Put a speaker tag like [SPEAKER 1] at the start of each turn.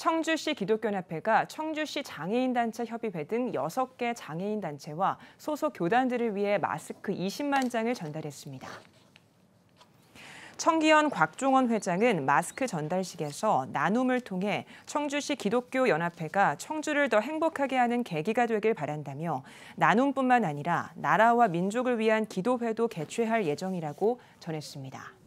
[SPEAKER 1] 청주시 기독교연합회가 청주시 장애인단체 협의회 등 6개 장애인단체와 소속 교단들을 위해 마스크 20만 장을 전달했습니다. 청기현 곽종원 회장은 마스크 전달식에서 나눔을 통해 청주시 기독교 연합회가 청주를 더 행복하게 하는 계기가 되길 바란다며 나눔뿐만 아니라 나라와 민족을 위한 기도회도 개최할 예정이라고 전했습니다.